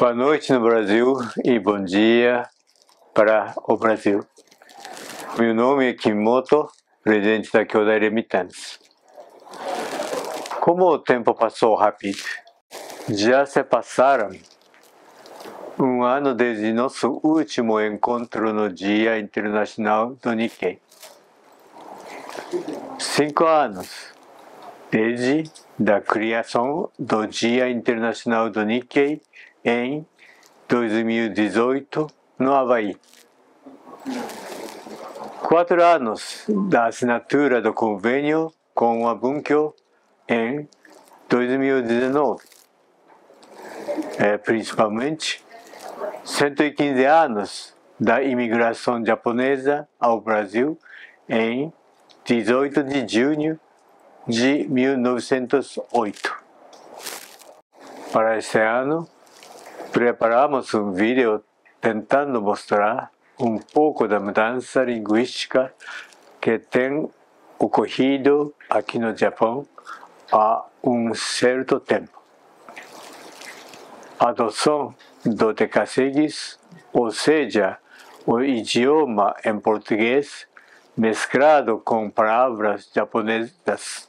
Boa noite no Brasil e bom dia para o Brasil. Meu nome é Kimoto, presidente da Kyodai Remittance. Como o tempo passou rápido, já se passaram um ano desde nosso último encontro no Dia Internacional do Nikkei. Cinco anos desde da criação do Dia Internacional do Nikkei em 2018 no Havaí. Quatro anos da assinatura do convênio com a Bunkyo em 2019. É, principalmente 115 anos da imigração japonesa ao Brasil em 18 de junho de 1908. Para esse ano, preparamos um vídeo tentando mostrar um pouco da mudança linguística que tem ocorrido aqui no Japão há um certo tempo. A adoção do Tekasegis, ou seja, o idioma em português mesclado com palavras japonesas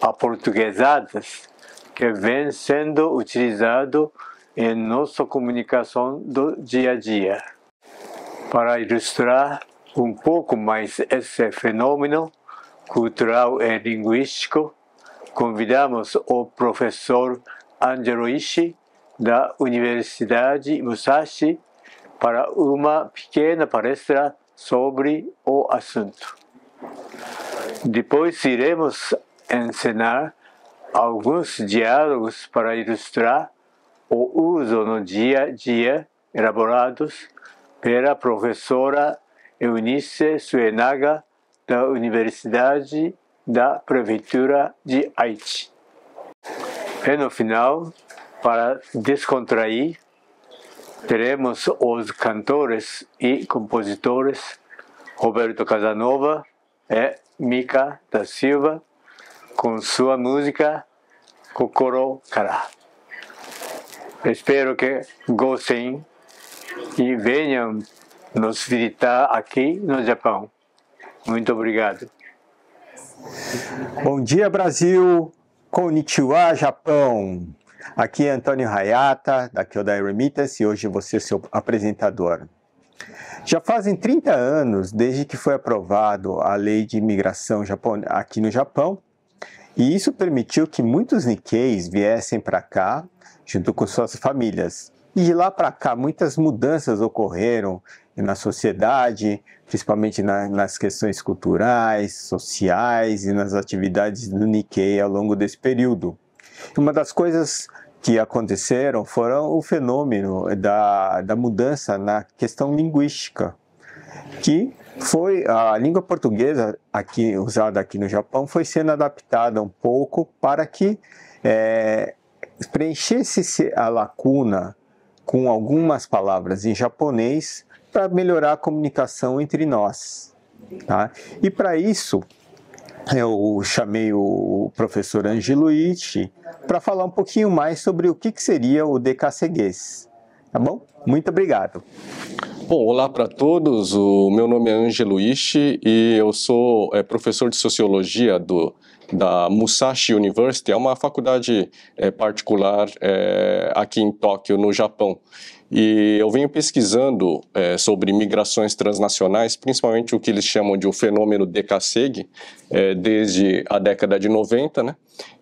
aportuguesadas que vem sendo utilizado em é, nossa comunicação do dia a dia. Para ilustrar um pouco mais esse fenômeno cultural e linguístico, convidamos o professor Angelo Ishii da Universidade Musashi para uma pequena palestra sobre o assunto. Depois iremos ensinar alguns diálogos para ilustrar o uso no dia a dia elaborados pela professora Eunice Suenaga da Universidade da Prefeitura de Haiti. E no final, para descontrair, teremos os cantores e compositores Roberto Casanova e Mika da Silva com sua música Kokoro Kara. Espero que gostem e venham nos visitar aqui no Japão. Muito obrigado. Bom dia, Brasil! Konnichiwa, Japão! Aqui é Antônio Hayata, da Kyodai é Remitas, e hoje você é seu apresentador. Já fazem 30 anos desde que foi aprovado a lei de imigração aqui no Japão, e isso permitiu que muitos Nikkeis viessem para cá junto com suas famílias. E de lá para cá, muitas mudanças ocorreram na sociedade, principalmente na, nas questões culturais, sociais e nas atividades do Nikkei ao longo desse período. Uma das coisas que aconteceram foram o fenômeno da, da mudança na questão linguística, que foi a língua portuguesa aqui usada aqui no Japão foi sendo adaptada um pouco para que é, preenchesse a lacuna com algumas palavras em japonês para melhorar a comunicação entre nós. Tá? E para isso, eu chamei o professor Angelo para falar um pouquinho mais sobre o que, que seria o decasseguês. Tá bom? Muito obrigado. Bom, olá para todos. O meu nome é Ângelo Ishi e eu sou é, professor de sociologia do da Musashi University, é uma faculdade é, particular é, aqui em Tóquio, no Japão. E eu venho pesquisando é, sobre migrações transnacionais, principalmente o que eles chamam de o fenômeno Dekaseg, é, desde a década de 90, né?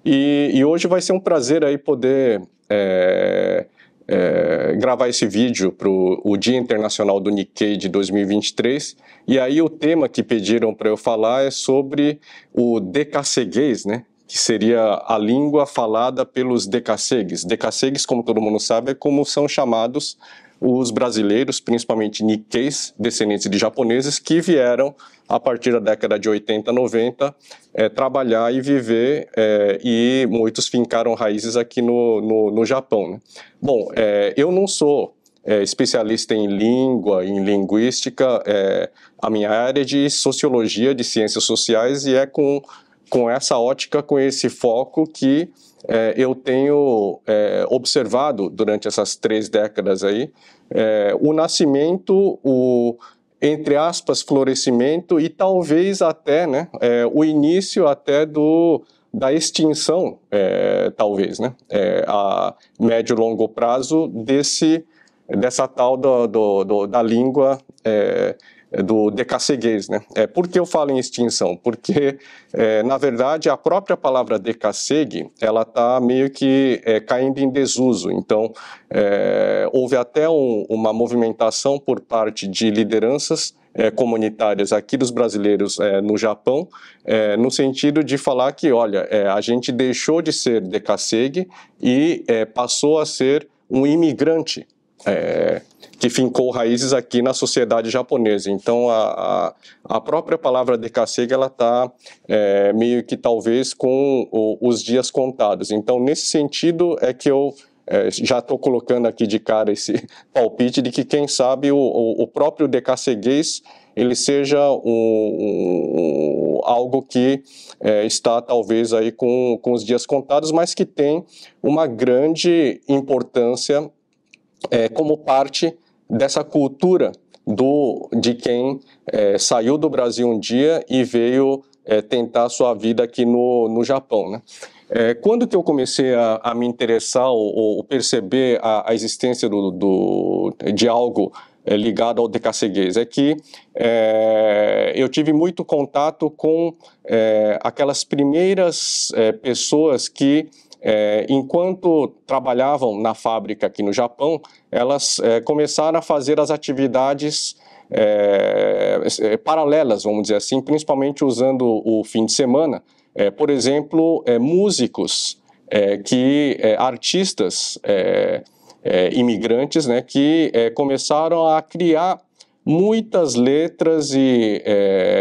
E, e, hoje vai ser um prazer aí poder é, é, gravar esse vídeo para o Dia Internacional do Nikkei de 2023. E aí o tema que pediram para eu falar é sobre o decasseguês, né? Que seria a língua falada pelos decassegues. Decassegues, como todo mundo sabe, é como são chamados os brasileiros, principalmente niqueis, descendentes de japoneses, que vieram a partir da década de 80, 90, é, trabalhar e viver, é, e muitos fincaram raízes aqui no, no, no Japão. Né? Bom, é, eu não sou eh, especialista em língua, em linguística, a minha área é de sociologia, de ciências sociais, e é com, com essa ótica, com esse foco que é, eu tenho é, observado durante essas três décadas aí é, o nascimento, o entre aspas florescimento e talvez até né, é, o início até do da extinção, é, talvez, né, é, a médio e longo prazo desse dessa tal do, do, do da língua é, do DKC né? É, por que eu falo em extinção? Porque, é, na verdade, a própria palavra DKCG, ela está meio que é, caindo em desuso. Então, é, houve até um, uma movimentação por parte de lideranças é, comunitárias aqui dos brasileiros é, no Japão, é, no sentido de falar que, olha, é, a gente deixou de ser decassegue e passou a ser um imigrante que fincou raízes aqui na sociedade japonesa. Então, a, a, própria palavra decacega, ela está é, meio que talvez com o, os dias contados. Então, nesse sentido, é que eu é, já estou colocando aqui de cara esse palpite de que, quem sabe, o, o, o próprio decasseguês ele seja um, um, algo que é, está talvez aí com, com os dias contados, mas que tem uma grande importância é, como parte dessa cultura do de quem é, saiu do Brasil um dia e veio é, tentar sua vida aqui no, no Japão, né? É, quando que eu comecei a, a me interessar ou, ou perceber a, a, existência do, do, de algo é, ligado ao decaceguês? É que é, eu tive muito contato com é, aquelas primeiras pessoas que é, enquanto trabalhavam na fábrica aqui no Japão, elas é, começaram a fazer as atividades é, é paralelas, vamos dizer assim, principalmente usando o fim de semana. É, por exemplo, é, músicos, que artistas imigrantes, né, que começaram a criar muitas letras e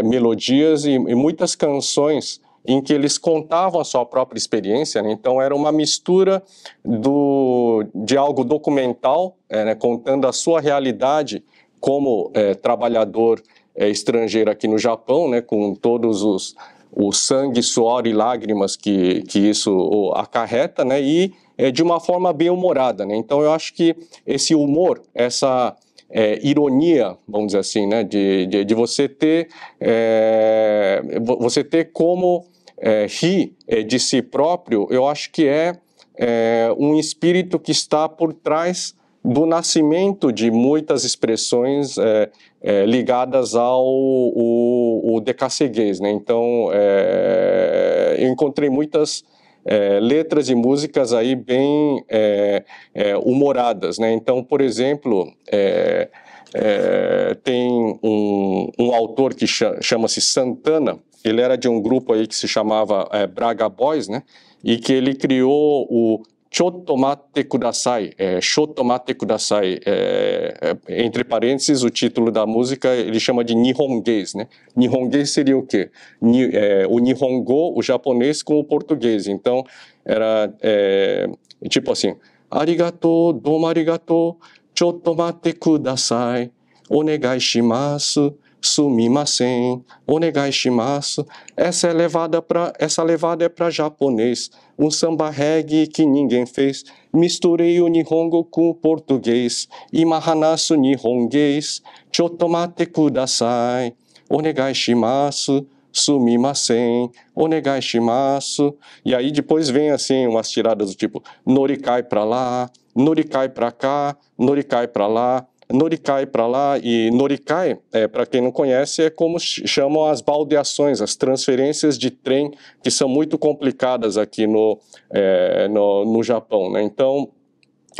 melodias e, e muitas canções em que eles contavam a sua própria experiência, né? então era uma mistura do, de algo documental, é, né? contando a sua realidade como é, trabalhador é, estrangeiro aqui no Japão, né? com todos os o sangue, suor e lágrimas que, que isso acarreta, né? e é, de uma forma bem humorada. Né? Então eu acho que esse humor, essa é, ironia, vamos dizer assim, né? de, de, de você ter é, você ter como é, ri é, de si próprio, eu acho que é, é um espírito que está por trás do nascimento de muitas expressões é, é, ligadas ao o, o decasseguês. Né? Então, é, eu encontrei muitas é, letras e músicas aí bem é, humoradas. Né? Então, por exemplo, tem um, um autor que chama-se Santana, ele era de um grupo aí que se chamava é, Braga Boys, né? E que ele criou o Chotomate Kudasai, é, Chotomate Kudasai, é, é, entre parênteses, o título da música ele chama de Nihonguês, né? Nihonguês seria o quê? Ni, é, o Nihongo, o japonês com o português. Então, era é, tipo assim, Arigato, domo arigato, chotomate kudasai, onegai shimasu, sumimasen, onegai shimasu. Essa é levada para essa levada é para japonês, um samba reggae que ninguém fez. Misturei o nihongo com o português, imahanasu nihonguês, chotomate kudasai, onegai shimasu sumimasen, onegai shimasu. E aí depois vem assim umas tiradas do tipo norikai para lá, norikai para cá, norikai para lá. Norikai para lá e Norikai, é, para quem não conhece, é como chamam as baldeações, as transferências de trem que são muito complicadas aqui no, é, no, no Japão. Né? Então,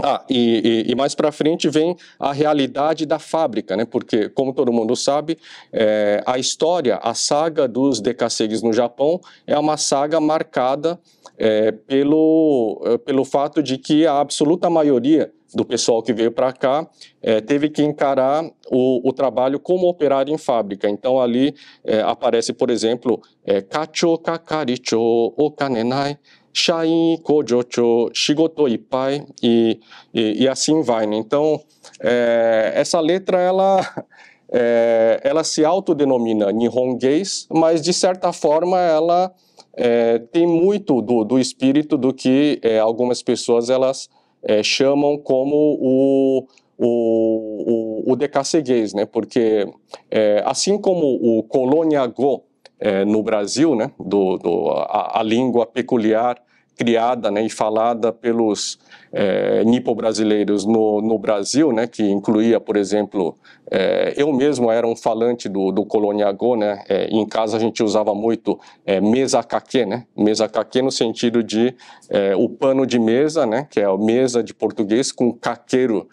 ah, e, e, e mais para frente vem a realidade da fábrica, né? Porque, como todo mundo sabe, é, a história, a saga dos decassegues no Japão é uma saga marcada é, pelo, é, pelo fato de que a absoluta maioria do pessoal que veio para cá é, teve que encarar o, o, trabalho como operário em fábrica. Então ali é, aparece, por exemplo, é, kacho kakaricho okanenai, 社員工場長、仕事いっぱい e, e, e assim vai. Né? Então, é, essa letra, ela, é, ela se autodenomina nihonguês, mas de certa forma ela é, tem muito do, do espírito do que é, algumas pessoas elas é, chamam como o o, o, o né? Porque é, assim como o colônia go é, no Brasil, né, do, do a, a, língua peculiar criada né, e falada pelos é, nipo-brasileiros no, no Brasil, né, que incluía, por exemplo, é, eu mesmo era um falante do, do coloniagô, né, eh, em casa a gente usava muito é, mesa caque, né, mesa caque no sentido de o pano de mesa, né, que é a mesa de português com caqueiro,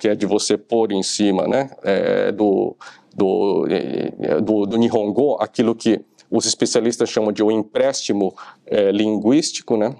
que é de você pôr em cima, né, do do, é, é, do, do Nihongo, aquilo que os especialistas chamam de o empréstimo é, linguístico, né?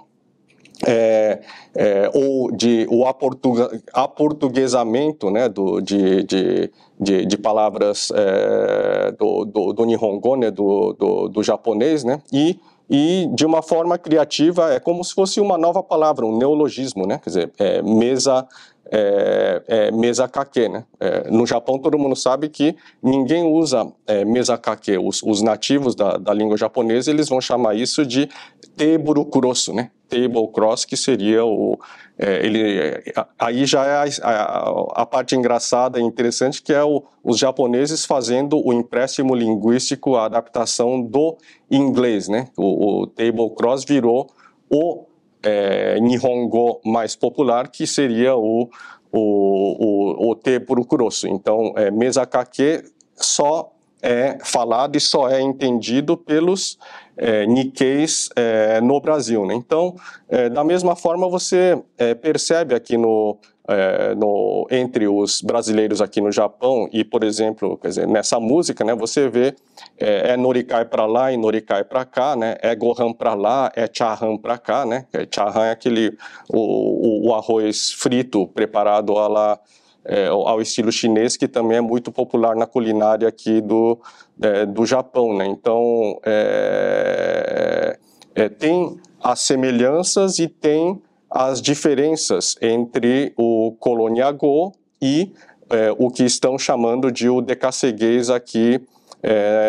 É, é, ou de o aportuga, aportuguesamento né, do, de, de, de, de palavras é, do, do, do Nihongo, né, do, do, do, japonês, né, e, e de uma forma criativa, é como se fosse uma nova palavra, um neologismo, né, quer dizer, é mesa é, é, mesa kake. Né? É, no Japão, todo mundo sabe que ninguém usa é, mesa kake. Os, os nativos da, da, língua japonesa eles vão chamar isso de teburu kurosu, né? table cross, que seria o. É, ele, é, aí já é a, a, a, parte engraçada e interessante, que é o, os japoneses fazendo o empréstimo linguístico, a adaptação do inglês. Né? O, o table cross virou o é, Nihongo mais popular, que seria o, o, o, o Te Burukurosu. Então, é, Mesakake só é falado e só é entendido pelos é, Nikkeis é, no Brasil. Né? Então, é, da mesma forma, você é, percebe aqui no, é, no, entre os brasileiros aqui no Japão e, por exemplo, dizer, nessa música, né, você vê é, é Norikai para lá e Norikai para cá, né? é Gohan para lá, é Chahan para cá. Né? Chahan é aquele, o, o, o arroz frito preparado lá é, ao estilo chinês, que também é muito popular na culinária aqui do, é, do Japão. Né? Então, é, é, é tem as semelhanças e tem as diferenças entre o coloniagô e é, o que estão chamando de o decasseguês aqui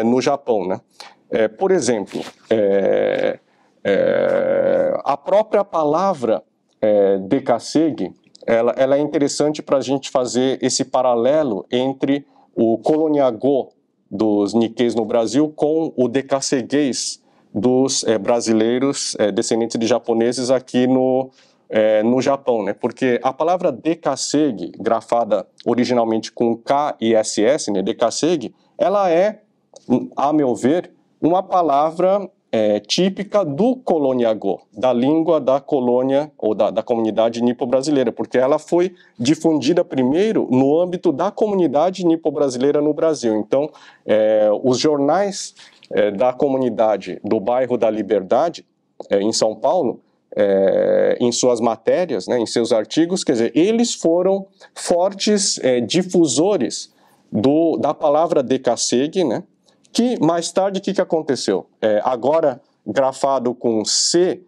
no Japão. Né? por exemplo, a própria palavra é, decassegue, ela, ela é interessante para a gente fazer esse paralelo entre o coloniagô dos niquês no Brasil com o decasseguês dos é, brasileiros é, descendentes de japoneses aqui no, é, no Japão, né? Porque a palavra decassegue, grafada originalmente com K e SS, né? decassegue, ela é, a meu ver, uma palavra é, típica do coloniagô, da língua da colônia ou da, da comunidade nipo-brasileira, porque ela foi difundida primeiro no âmbito da comunidade nipo-brasileira no Brasil. Então, é, os jornais é, da comunidade do bairro da Liberdade, é, em São Paulo, é, em suas matérias, né, em seus artigos, quer dizer, eles foram fortes é, difusores do, da palavra decacegue, né, que mais tarde, o que, que aconteceu? É, agora, grafado com C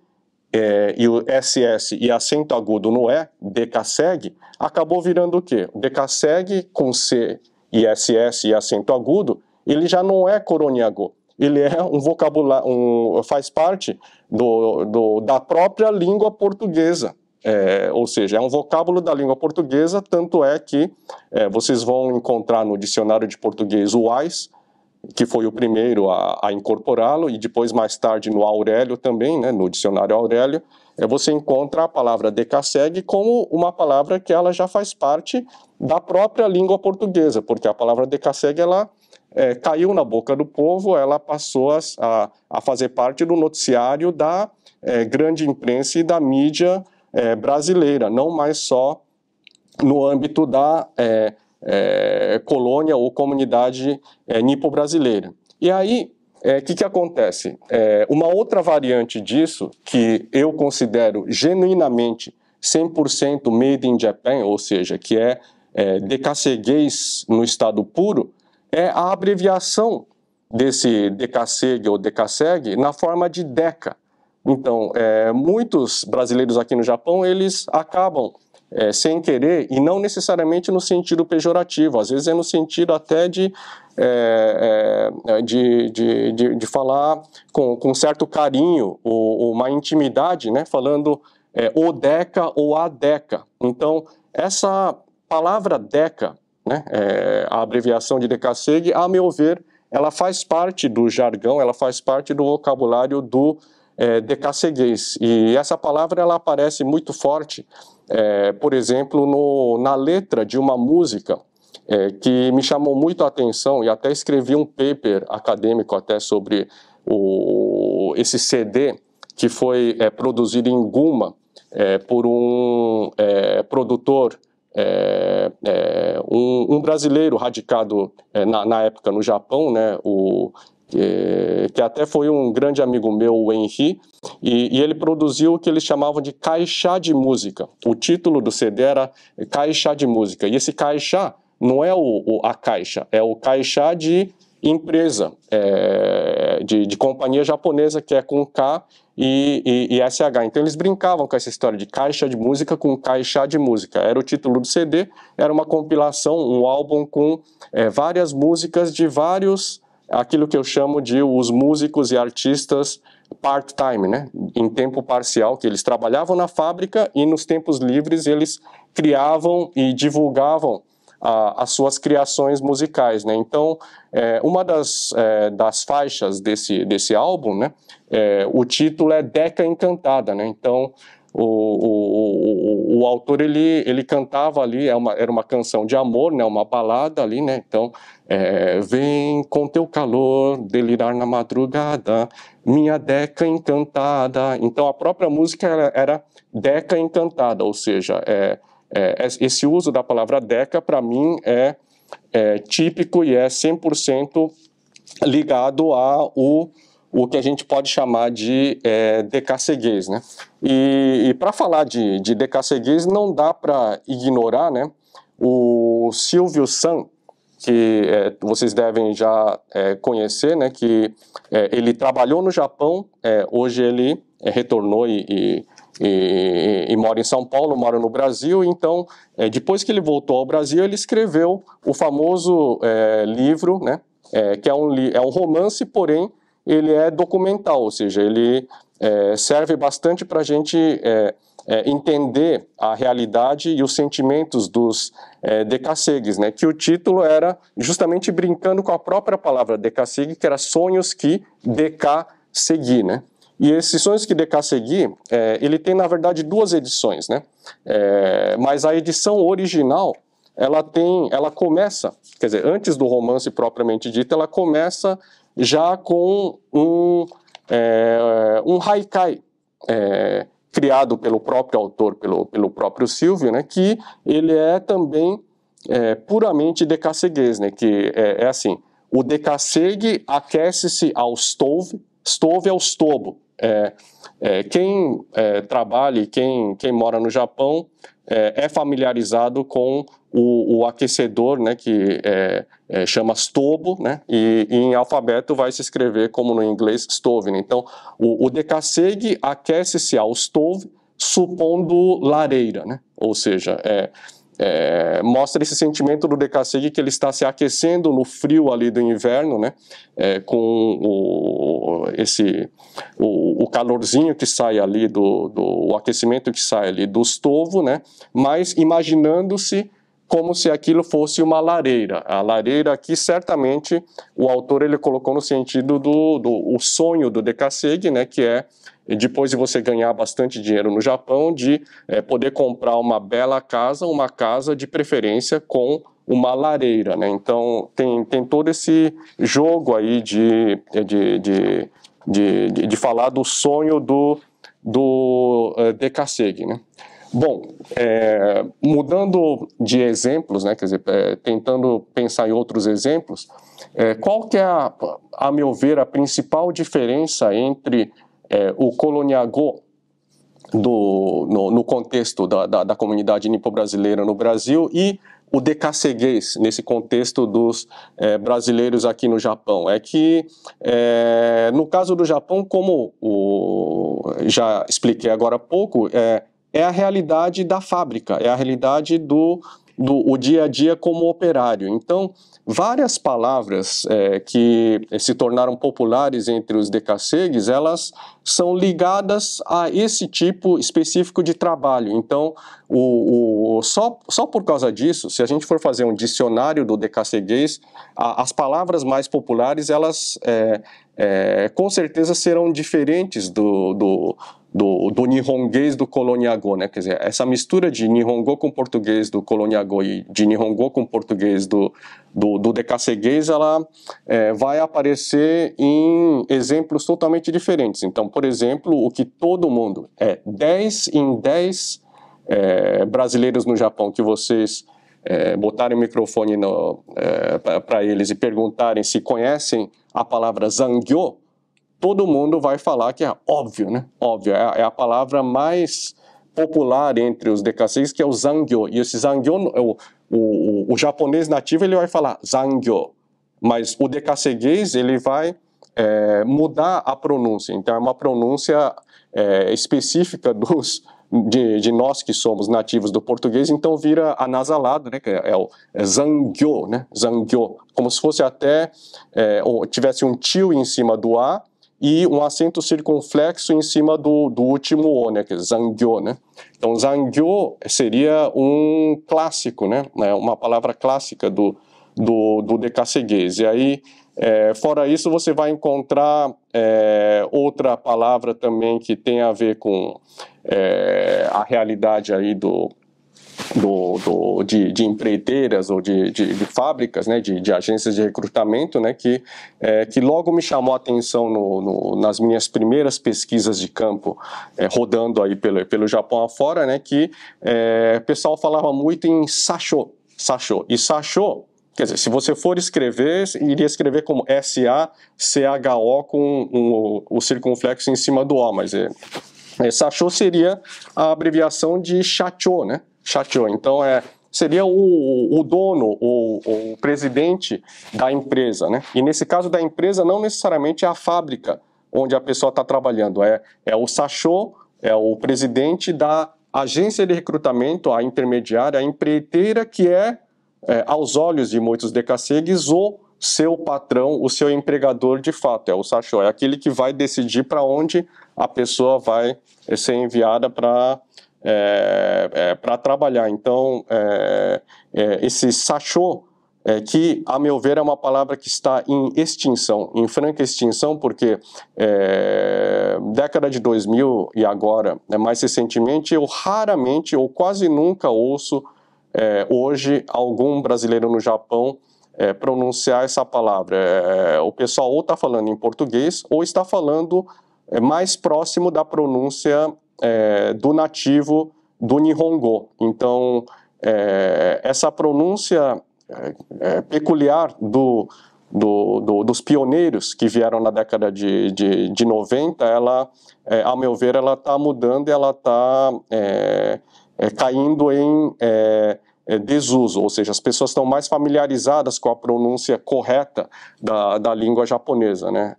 é, e o SS e acento agudo no E, DKSEG, acabou virando o quê? DKSEG com C e SS e acento agudo, ele já não é coroniago. Ele é um vocabulário, um, faz parte do, do, da própria língua portuguesa. É, ou seja, é um vocábulo da língua portuguesa, tanto é que é, vocês vão encontrar no dicionário de português o AIS, que foi o primeiro a, a incorporá-lo, e depois, mais tarde, no Aurélio também, né, no dicionário Aurélio, é, você encontra a palavra decasseg como uma palavra que ela já faz parte da própria língua portuguesa, porque a palavra decasseg, ela é, caiu na boca do povo, ela passou a, a fazer parte do noticiário da é, grande imprensa e da mídia é, brasileira, não mais só no âmbito da é, é, colônia ou comunidade é, nipo-brasileira. E aí, o eh, é, que, que acontece? É, uma outra variante disso, que eu considero genuinamente 100% made in Japan, ou seja, que é, é no estado puro, é a abreviação desse decacegue ou decacegue na forma de deca. Então, muitos brasileiros aqui no Japão, eles acabam é, sem querer e não necessariamente no sentido pejorativo, às vezes é no sentido até de, é, é, de, de, de, de, falar com, com certo carinho ou, ou uma intimidade, né, falando é, o Deca ou a Deca. Então, essa palavra Deca, né, é, a abreviação de Decaseg, a meu ver, ela faz parte do jargão, ela faz parte do vocabulário do é, E essa palavra ela aparece muito forte é, por exemplo, no, na letra de uma música é, que me chamou muito a atenção e até escrevi um paper acadêmico até sobre o, esse CD que foi é, produzido em Guma é, por um é, produtor é, é, um, um, brasileiro radicado é, na, na, época no Japão, né, o que até foi um grande amigo meu, o Henri, e, e, ele produziu o que eles chamavam de caixá de música. O título do CD era caixá de música. E esse caixá não é o, o a caixa, é o caixá de empresa, é, de, de, companhia japonesa, que é com K e, e, e, SH. Então eles brincavam com essa história de caixa de música com caixa de música. Era o título do CD, era uma compilação, um álbum com é, várias músicas de vários é aquilo que eu chamo de os músicos e artistas part-time, né? em tempo parcial, que eles trabalhavam na fábrica e nos tempos livres eles criavam e divulgavam as suas criações musicais. Né? Então, é, uma das, é, das faixas desse, desse álbum, né? É, o título é Deca Encantada. Né? Então, o, o, o, o, autor ele, ele cantava ali, é uma, era uma canção de amor, né, uma balada ali, né? Então, é, vem com teu calor delirar na madrugada, minha deca encantada. Então, a própria música era, era deca encantada, ou seja, é, é, esse uso da palavra deca para mim é, é, típico e é 100% ligado ao o que a gente pode chamar de é, né? E, e para falar de, de não dá para ignorar, né? O Silvio San, que é, vocês devem já é, conhecer, né? Que é, ele trabalhou no Japão, é, hoje ele é, retornou e, e e, e, e, mora em São Paulo, mora no Brasil. Então, é, depois que ele voltou ao Brasil, ele escreveu o famoso é, livro, né, é, que é um, é um romance, porém ele é documental, ou seja, ele é, serve bastante para a gente é, é, entender a realidade e os sentimentos dos é, decassegues, né? que o título era justamente brincando com a própria palavra decassegue, que era sonhos que deca seguir, né? E esses Sonhos que DK Seguir, é, ele tem, na verdade, duas edições, né? É, mas a edição original, ela tem, ela começa, quer dizer, antes do romance propriamente dito, ela começa já com um, é, um haikai é, criado pelo próprio autor, pelo, pelo próprio Silvio, né, que ele é também é, puramente decasseguês, né, que é, é assim, o decassegue aquece-se ao stove, stove ao é, é, é quem trabalha e quem, quem mora no Japão é, é familiarizado com o, o, aquecedor, né, que é, é, chama stobo, né, e, e, em alfabeto vai se escrever como no inglês stove. Né? Então, o, o decassegue aquece-se ao stove, supondo lareira, né? ou seja, é, é, mostra esse sentimento do Decassegue que ele está se aquecendo no frio ali do inverno, né? É, com o, esse, o, o, calorzinho que sai ali, do, do, o aquecimento que sai ali do estovo, né? Mas imaginando-se como se aquilo fosse uma lareira. A lareira aqui, certamente, o autor ele colocou no sentido do, do o sonho do Decassegue, né, que é depois de você ganhar bastante dinheiro no Japão, de é, poder comprar uma bela casa, uma casa de preferência com uma lareira. Né? Então, tem, tem todo esse jogo aí de, de, de, de, de, de falar do sonho do, do uh, é, Dekaseg. Né? Bom, é, mudando de exemplos, né, quer dizer, é, tentando pensar em outros exemplos, é, qual que é, a, a meu ver, a principal diferença entre é, o coloniago do, no, no contexto da, da, da comunidade nipo-brasileira no Brasil e o decasseguês nesse contexto dos é, brasileiros aqui no Japão. É que, é, no caso do Japão, como o, já expliquei agora há pouco, é, é a realidade da fábrica, é a realidade do, do o dia a dia como operário. Então, várias palavras é, que se tornaram populares entre os decassegues, elas são ligadas a esse tipo específico de trabalho. Então, o, o, só, só por causa disso, se a gente for fazer um dicionário do decasseguês, a, as palavras mais populares, elas é, é, com certeza serão diferentes do, do do, do Nihonguês do Coloniagô, né? Quer dizer, essa mistura de Nihongo com português do Coloniagô e de Nihongo com português do, do, do ela é, vai aparecer em exemplos totalmente diferentes. Então, por exemplo, o que todo mundo é 10 em 10 é, brasileiros no Japão que vocês é, botarem o microfone é, para eles e perguntarem se conhecem a palavra zangyo, todo mundo vai falar que é óbvio, né? Óbvio, é a, é a palavra mais popular entre os decaceis, que é o zangyo. E esse zangyo, o, o, o japonês nativo, ele vai falar zangyo. Mas o decaceguês, ele vai é, mudar a pronúncia. Então, é uma pronúncia é, específica dos, de, de, nós que somos nativos do português, então vira anasalado, né? Que é, é o é zangyo, né? Zangyo, como se fosse até é, tivesse um tio em cima do a e um acento circunflexo em cima do, do último O, né, que é Zangyo, né? Então, Zangyo seria um clássico, né, né? Uma palavra clássica do, do, do E aí, é, fora isso, você vai encontrar é, outra palavra também que tem a ver com é, a realidade aí do, do, do, de, de, empreiteiras ou de, de, de fábricas, né, de, agências de recrutamento, né, que, é, que logo me chamou a atenção no, no, nas minhas primeiras pesquisas de campo, é, rodando aí pelo, pelo Japão afora, né, que é, o pessoal falava muito em Sacho, Sacho E Sacho, quer dizer, se você for escrever, iria escrever como S-A-C-H-O com um, o, o circunflexo em cima do O, mas... É, é, Sachô seria a abreviação de Chachô, né? chateou. Então, é, seria o, o dono, o, o presidente da empresa. Né? E nesse caso da empresa, não necessariamente é a fábrica onde a pessoa está trabalhando, é, é o sachô, é o presidente da agência de recrutamento, a intermediária, a empreiteira que é, é aos olhos de muitos decacegues, o seu patrão, o seu empregador de fato, é o sachô, é aquele que vai decidir para onde a pessoa vai ser enviada para é, é, para trabalhar. Então, é, esse sachô, é, que, a meu ver, é uma palavra que está em extinção, em franca extinção, porque é, década de 2000 e agora, é, mais recentemente, eu raramente ou quase nunca ouço é, hoje algum brasileiro no Japão pronunciar essa palavra. o pessoal ou está falando em português ou está falando mais próximo da pronúncia é, do nativo do Nihongo. Então, é, essa pronúncia é, é, peculiar do, do, do, dos pioneiros que vieram na década de, de, de 90, ela, é, a meu ver, ela está mudando e ela está é, é, caindo em é, desuso, ou seja, as pessoas estão mais familiarizadas com a pronúncia correta da, da língua japonesa, né?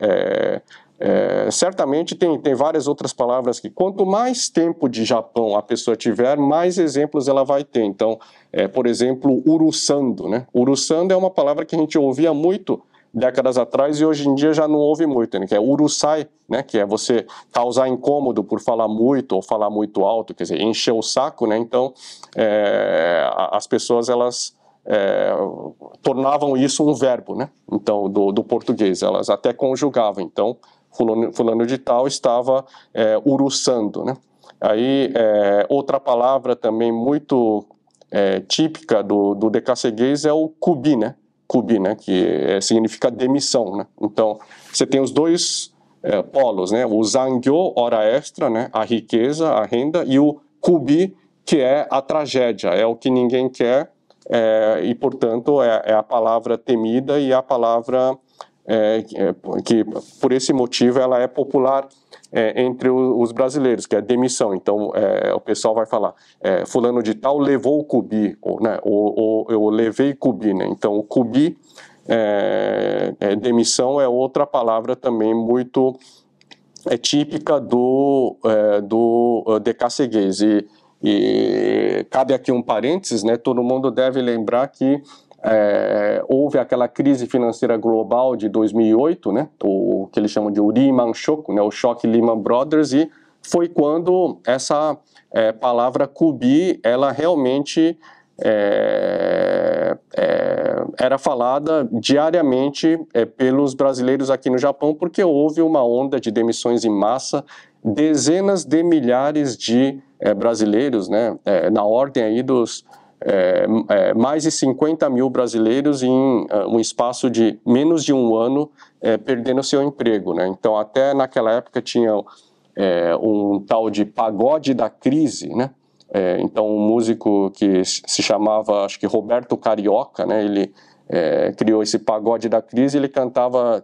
É, certamente tem, tem várias outras palavras que, quanto mais tempo de Japão a pessoa tiver, mais exemplos ela vai ter. Então, é, por exemplo, urusando. Né? Urusando é uma palavra que a gente ouvia muito décadas atrás e hoje em dia já não ouve muito, né? que é urusai, né? que é você causar incômodo por falar muito ou falar muito alto, quer dizer, encher o saco, né? então é, as pessoas elas é, tornavam isso um verbo, né? então do, do português, elas até conjugavam, então fulano, fulano de tal estava é, uruçando, né? Aí, é, outra palavra também muito é, típica do, do decasseguês é o cubi, né? Cubi, né? Que é, significa demissão, né? Então, você tem os dois é, polos, né? O zangyo, hora extra, né? A riqueza, a renda, e o cubi, que é a tragédia, é o que ninguém quer, é, e, portanto, é, é, a palavra temida e a palavra é, é, que por esse motivo ela é popular é, entre os brasileiros, que é demissão. Então é, o pessoal vai falar, é, fulano de tal levou o cubi, ou, né, ou, ou eu levei cubi, né? Então o cubi, é, demissão é outra palavra também muito típica do, do uh, decasseguês. E, e cabe aqui um parênteses, né? Todo mundo deve lembrar que é, houve aquela crise financeira global de 2008, né, o que eles chamam de Lehman Shock, né, o choque Lehman Brothers, e foi quando essa é, palavra cubi, ela realmente é, é, era falada diariamente é, pelos brasileiros aqui no Japão, porque houve uma onda de demissões em massa, dezenas de milhares de é, brasileiros, né, na ordem aí dos é, é, mais de 50 mil brasileiros em uh, um espaço de menos de um ano é, perdendo seu emprego. Né? Então, até naquela época tinha é, um tal de pagode da crise, né? É, então, um músico que se chamava, acho que Roberto Carioca, né? ele criou esse pagode da crise, ele cantava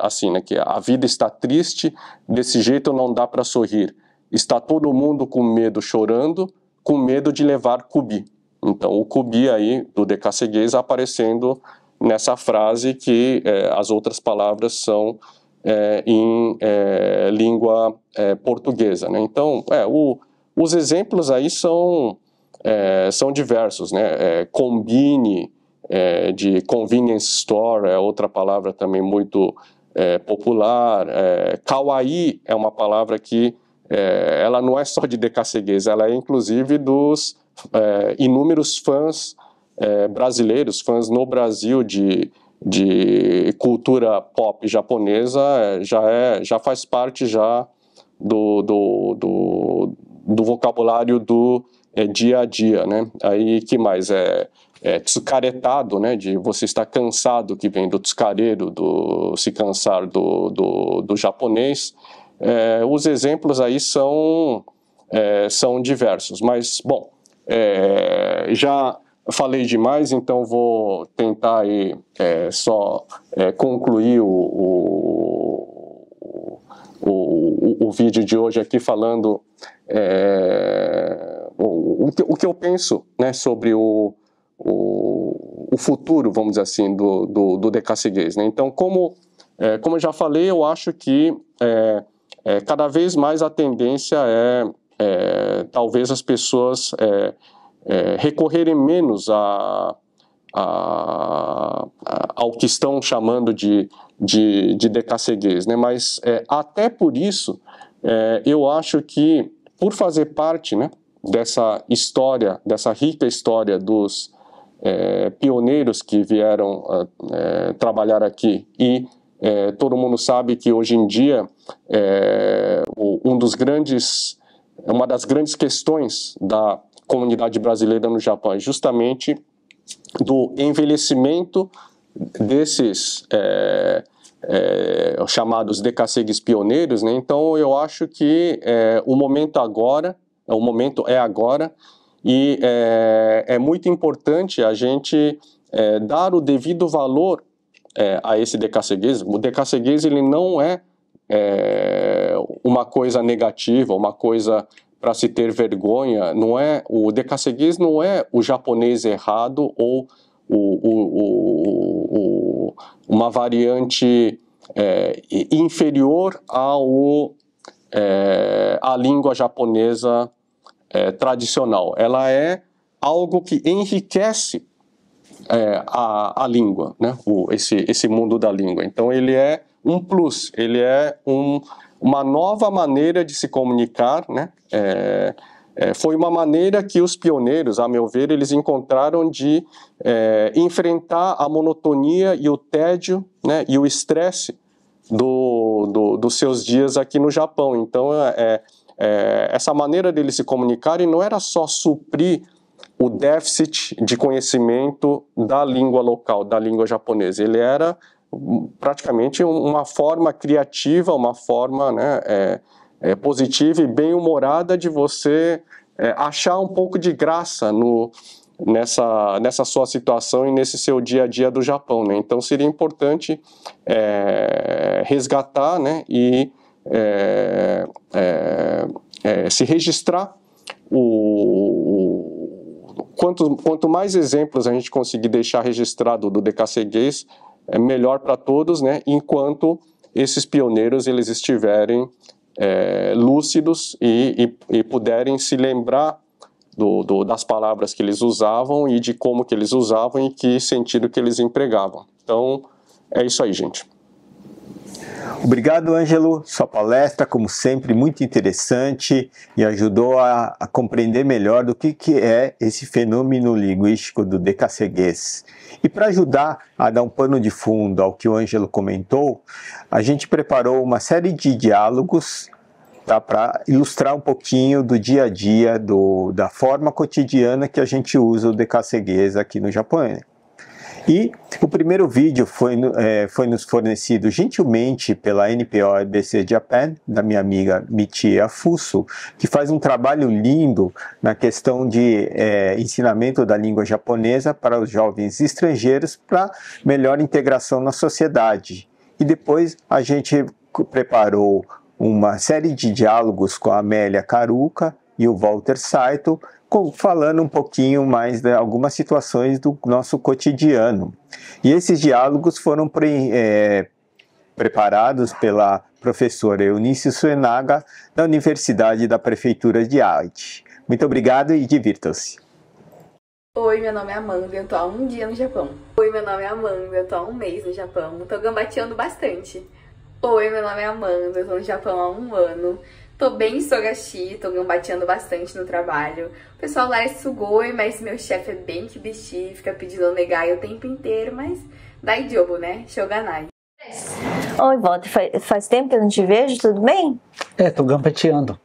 assim, né? que a vida está triste, desse jeito não dá para sorrir. Está todo mundo com medo chorando, com medo de levar cubi. Então, o cubi aí do decasseguês aparecendo nessa frase que é, as outras palavras são é, em é, língua portuguesa. Né? Então, é, o, os exemplos aí são, são diversos. Né? combine, de convenience store, é outra palavra também muito popular. kawaii é uma palavra que ela não é só de decasseguês, ela é inclusive dos é, inúmeros fãs é, brasileiros, fãs no Brasil de, de cultura pop japonesa, é, já, é, já faz parte já do, do, do, do vocabulário do é, dia a dia, né? Aí que mais é, é tsukaretado, né? De você estar cansado, que vem do tsukareiro, do se cansar do, do, do japonês. É, os exemplos aí são, é, são diversos, mas bom, é, já falei demais, então vou tentar aí é, só é, concluir o, o, o, o, vídeo de hoje aqui falando é, o, que, o que eu penso né, sobre o, o, o, futuro, vamos dizer assim, do, do, do Né? Então, como, é, como eu já falei, eu acho que é, cada vez mais a tendência é é, talvez as pessoas é, é, recorrerem menos a, a, a, ao que estão chamando de, de, de decasseguez. Né? Mas é, até por isso, é, eu acho que, por fazer parte né, dessa história, dessa rica história dos é, pioneiros que vieram trabalhar aqui e todo mundo sabe que hoje em dia um dos grandes é uma das grandes questões da comunidade brasileira no Japão, é justamente do envelhecimento desses é, é, chamados decacegues pioneiros. Né? Então, eu acho que é, o momento agora, o momento é agora, e é, é muito importante a gente é, dar o devido valor é, a esse decaceguês. O decaceguês ele não é uma coisa negativa, uma coisa para se ter vergonha. Não é o decasseguês não é o japonês errado ou o, o, o, uma variante é, inferior ao é, à língua japonesa é, tradicional. Ela é algo que enriquece é, a, a língua, né? O, esse, esse mundo da língua. Então ele é um plus, ele é um, uma nova maneira de se comunicar, né? É, é, foi uma maneira que os pioneiros, a meu ver, eles encontraram de é, enfrentar a monotonia e o tédio né, e o estresse do, do, dos seus dias aqui no Japão. Então, é, é, é essa maneira deles se comunicarem não era só suprir o déficit de conhecimento da língua local, da língua japonesa. Ele era praticamente uma forma criativa, uma forma né, é, é positiva e bem-humorada de você é, achar um pouco de graça no, nessa, nessa sua situação e nesse seu dia a dia do Japão. Né? Então seria importante é, resgatar né, e é, é, se registrar o, Quanto, quanto, mais exemplos a gente conseguir deixar registrado do DKC Gays, é melhor para todos, né? Enquanto esses pioneiros eles estiverem é, lúcidos e, e, e, puderem se lembrar do, do, das palavras que eles usavam e de como que eles usavam e que sentido que eles empregavam. Então, é isso aí, gente. Obrigado, Ângelo. Sua palestra, como sempre, muito interessante e ajudou a, a compreender melhor do que, que é esse fenômeno linguístico do decaceguês. E para ajudar a dar um pano de fundo ao que o Ângelo comentou, a gente preparou uma série de diálogos tá, para ilustrar um pouquinho do dia a dia, do, da forma cotidiana que a gente usa o decaceguês aqui no Japão. Né? E o primeiro vídeo foi, é, foi nos fornecido gentilmente pela NPO ABC Japan, da minha amiga Mitie Afuso, que faz um trabalho lindo na questão de é, ensinamento da língua japonesa para os jovens estrangeiros para melhor integração na sociedade. E depois a gente preparou uma série de diálogos com a Amélia Caruca e o Walter Saito, falando um pouquinho mais de algumas situações do nosso cotidiano. E esses diálogos foram pre, é, preparados pela professora Eunice Suenaga, da Universidade da Prefeitura de Haiti. Muito obrigado e divirtam-se. Oi, meu nome é Amanda, eu tô há um dia no Japão. Oi, meu nome é Amanda, eu tô há um mês no Japão, tô gambateando bastante. Oi, meu nome é Amanda, eu tô no Japão há um ano. Tô bem sogashi, tô bateando bastante no trabalho. O pessoal lá é sugoi, mas meu chefe é bem kibishi, fica pedindo negai o tempo inteiro, mas dai jobo, né? Shoganai. Oi, Walter, faz, tempo que eu não te vejo, tudo bem? É, tô gambateando.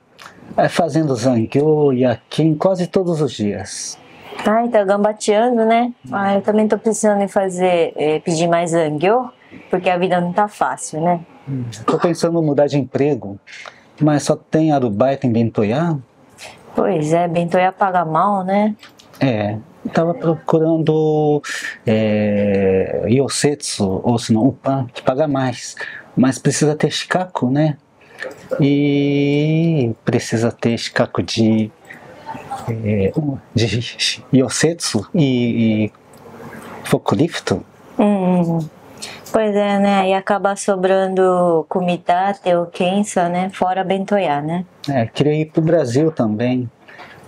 É, fazendo zankyo e aqui quase todos os dias. Ah, tá gambateando, né? Ah, eu também tô precisando fazer, eh, pedir mais zankyo, porque a vida não tá fácil, né? Hum, tô pensando em mudar de emprego. Mas só tem Arubai, tem Bentoia. Pois é, Bentoia paga mal, né? É, estava procurando é, Yosetsu, ou se não, Upan, que paga mais. Mas precisa ter Shikaku, né? E precisa ter Shikaku de, é, de Yosetsu e, e Focolifto. Hum. Pois é, né? E acaba sobrando comida, ou Kensa, né? Fora bentoiá, né? É, queria ir pro Brasil também.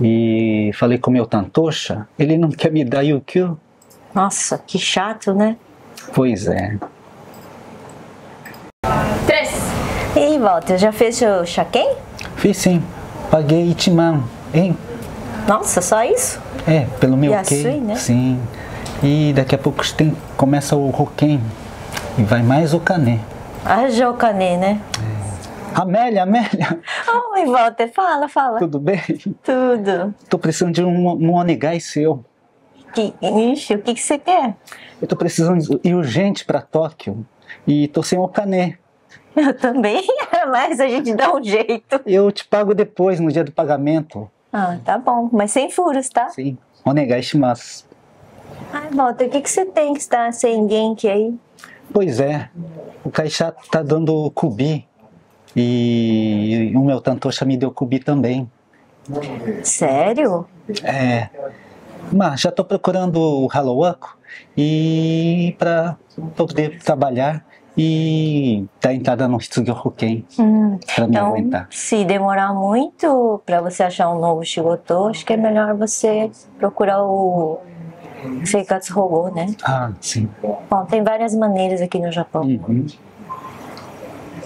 E falei com o meu tantocha, ele não quer me dar yukio. Nossa, que chato, né? Pois é. Três. E Walter, já fez o shaken? Fiz sim. Paguei Itiman, hein? Nossa, só isso? É, pelo meu Yasui, que, né? sim. E daqui a pouco tem, começa o Hoken, e vai mais o canê. Haja o Cané, né? Amélia, Amélia. Oi, Walter. Fala, fala. Tudo bem? Tudo. Tô precisando de um, um onegai seu. Que, ixi, o que, que você quer? Eu tô precisando ir urgente para Tóquio e tô sem o canê. Eu também, mas a gente dá um jeito. Eu te pago depois, no dia do pagamento. Ah, tá bom, mas sem furos, tá? Sim, onegai shimasu. Ai, Walter, o que, que você tem que estar sem genki aí? Pois é, o Caixá tá dando cubi e o meu Tantocha me deu cubi também. Sério? É. Mas já estou procurando o Halloween e para poder trabalhar e dar entrada no Shigyokuken hum, para me então, aguentar. Se demorar muito para você achar um novo Shigoto, acho que é melhor você procurar o Seikatsu Rogô, né? Ah, sim. Bom, tem várias maneiras aqui no Japão. Uhum.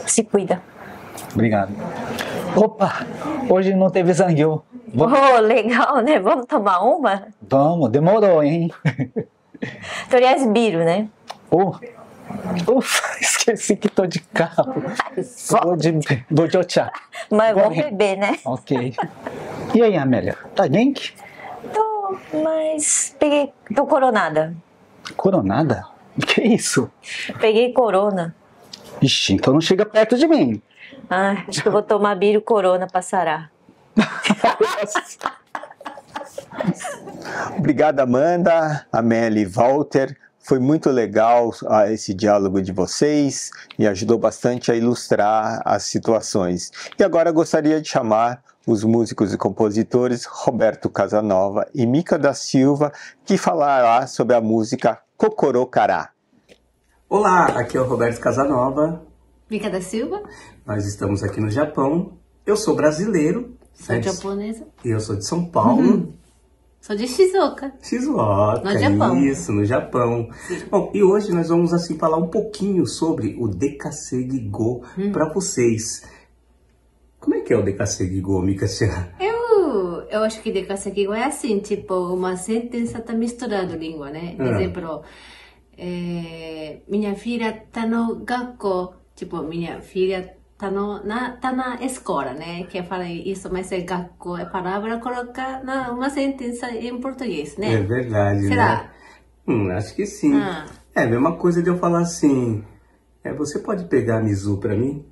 Se cuida. Obrigado. Opa, hoje não teve zangueu. Vamos... Oh, legal, né? Vamos tomar uma? Vamos, demorou, hein? Aliás, Biro, né? Oh. Ufa, esqueci que tô de carro. Vou de, vou de Mas vou beber, né? Ok. E aí, Amélia? Tá link? mas peguei. Tô coronada. Coronada? O que é isso? Peguei corona. Ixi, então não chega perto de mim. Ah, acho que eu vou tomar bírio corona passará. Obrigada Amanda, Amanda, Amélie Walter. Foi muito legal ah, esse diálogo de vocês e ajudou bastante a ilustrar as situações. E agora gostaria de chamar os músicos e compositores Roberto Casanova e Mica da Silva, que falará sobre a música Cocorocará. Olá, aqui é o Roberto Casanova. Mica da Silva. Nós estamos aqui no Japão. Eu sou brasileiro. Sou né? japonesa. E eu sou de São Paulo. Uhum. Sou de Shizuoka. Shizuoka, no Japão. isso, no Japão. Sim. Bom, e hoje nós vamos assim falar um pouquinho sobre o Dekasegi Go hum. para vocês. Como é que é o Dekassegigo, mika Eu, eu acho que Dekassegigo é assim, tipo, uma sentença tá misturando língua, né? Por ah. exemplo, é, minha filha tá no gakko, tipo, minha filha tá, no, na, tá na escola, né? Que fala isso, mas é gakko, é palavra colocar na, uma sentença em português, né? É verdade, né? Será? Né? Hum, acho que sim. Ah. É a mesma coisa de eu falar assim, é, você pode pegar a Mizu pra mim?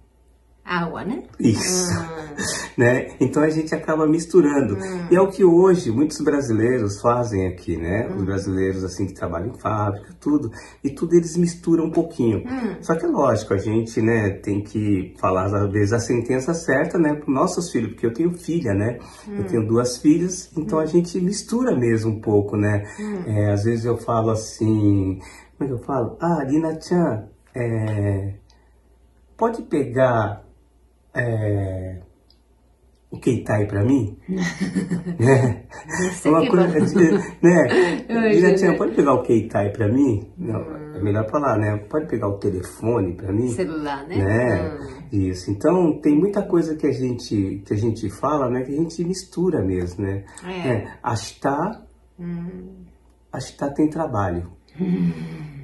água, né? Isso. Hum. Né? Então a gente acaba misturando. Hum. E é o que hoje muitos brasileiros fazem aqui, né? Hum. Os uhum. brasileiros assim que trabalham em fábrica, tudo, e tudo eles misturam um pouquinho. Hum. Só que é lógico, a gente, né, tem que falar às vezes a sentença certa, né, para nossos filhos, porque eu tenho filha, né? Eu hum. tenho duas filhas, então a hum. gente mistura mesmo um pouco, né? É, às vezes eu falo assim, como é que eu falo? Ah, Lina Chan, é, pode pegar é, o Keitai tá para mim. É, é é, né? Uma coisa, né? Diretinha, pode pegar o Keitai tá para mim? Não, hum. É melhor falar, né? Pode pegar o telefone para mim? Celular, né? né? Hum. Isso. Então, tem muita coisa que a gente, que a gente fala, né? Que a gente mistura mesmo, né? É. é hum. tem trabalho. Hum.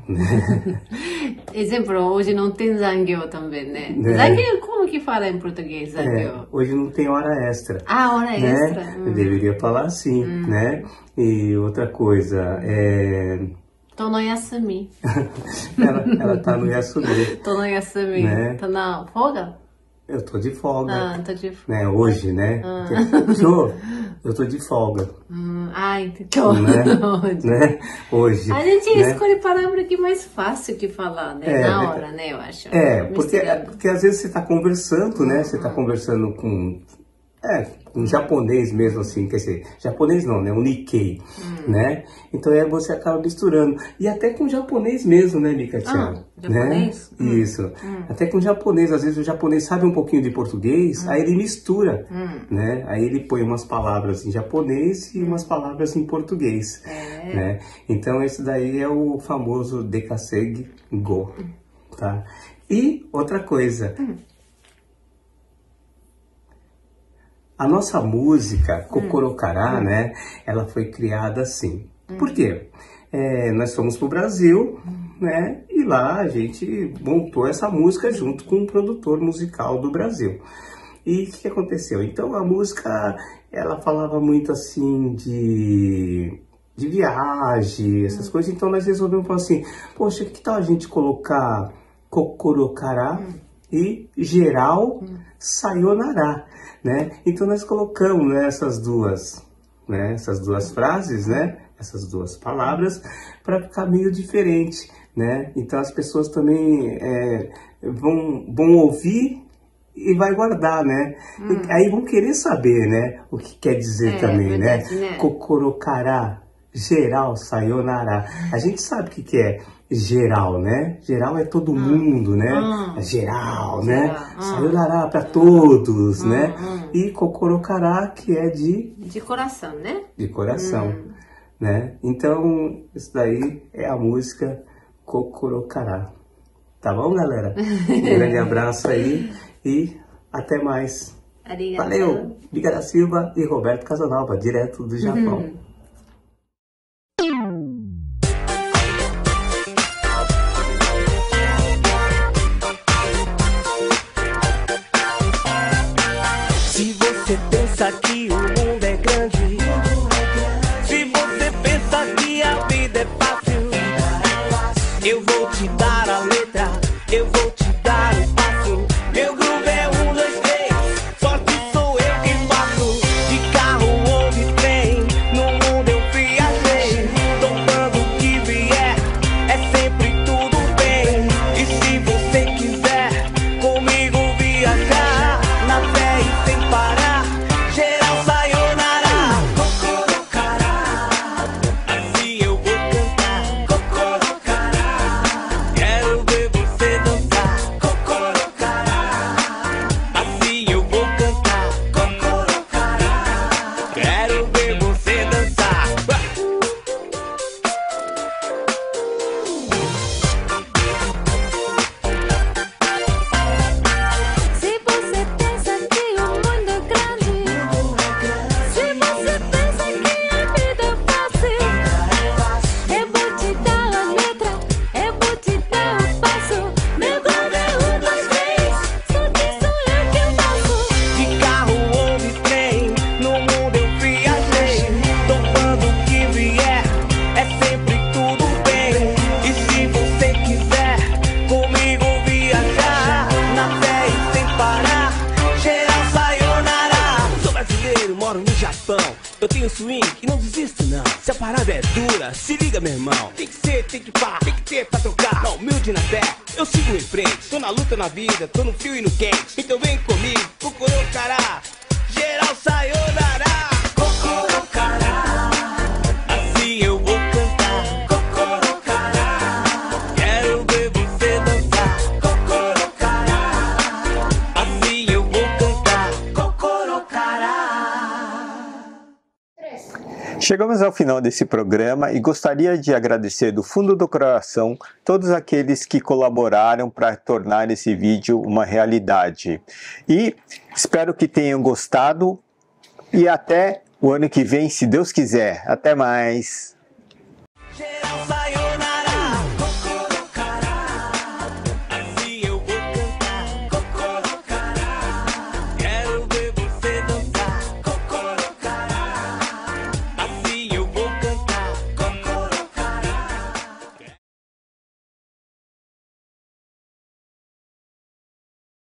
Exemplo, hoje não tem zangueu também, né? É. Zangueu que fala em português, é, Hoje não tem hora extra. Ah, hora né? extra. Hum. Eu deveria falar assim, hum. né? E outra coisa, é... Tô no Yasumi. ela, ela tá no Yasumi. Tô no Yasumi. Né? Tá na folga? Eu tô de folga. Ah, tô de folga. Né? Hoje, né? Ah. Tô, eu tô de folga. Hum, ah, então. Né? né? Hoje. A gente né? escolhe palavra que é mais fácil que falar, né? É, Na né? hora, né? Eu acho. É, porque, porque às vezes você tá conversando, né? Você tá conversando com é, um japonês mesmo assim, quer dizer, japonês não, né? Um Nikkei, hum. né? Então aí é, você acaba misturando. E até com japonês mesmo, né, Mika ah, japonês? Né? Hum. Isso. Hum. Até com japonês, às vezes o japonês sabe um pouquinho de português, hum. aí ele mistura, hum. né? Aí ele põe umas palavras em japonês e hum. umas palavras em português, é. né? Então esse daí é o famoso dekasegi go, tá? E outra coisa, A nossa música, Cocorocará, hum. né? Ela foi criada assim. Hum. Por quê? É, nós fomos pro Brasil, hum. né? E lá a gente montou essa música junto com um produtor musical do Brasil. E o que aconteceu? Então a música, ela falava muito assim de de viagem, essas hum. coisas. Então nós resolvemos falar assim, poxa, que tal a gente colocar Cocorocará? Hum e geral hum. sayonara, né? Então nós colocamos né, essas duas, né, essas duas frases, né, essas duas palavras para ficar meio diferente, né? Então as pessoas também é, vão, vão ouvir e vai guardar, né? Hum. Aí vão querer saber, né? O que quer dizer é, também, né? verdade, né? né? Kokorokará, geral, sayonara. A gente sabe o que, que é geral, né? Geral é todo hum. mundo, né? Hum. É geral, né? Hum. Sayonara para todos, né? Ah, e cocorocará que é de de coração, né? De coração, hum. né? Então, isso daí é a música cocorocará. Tá bom, galera? Um grande abraço aí e até mais. Arigato. Valeu. Liga da Silva e Roberto Casanova, direto do Japão. Uhum. Eu tenho swing e não desisto não Se a parada é dura, se liga meu irmão Tem que ser, tem que pá, tem que ter pra trocar Não, tá humilde na fé, eu sigo em frente Tô na luta, na vida, tô no frio e no quente Então vem comigo, procurou o cará Geral saiu dará Chegamos ao final desse programa e gostaria de agradecer do fundo do coração todos aqueles que colaboraram para tornar esse vídeo uma realidade. E espero que tenham gostado e até o ano que vem, se Deus quiser. Até mais!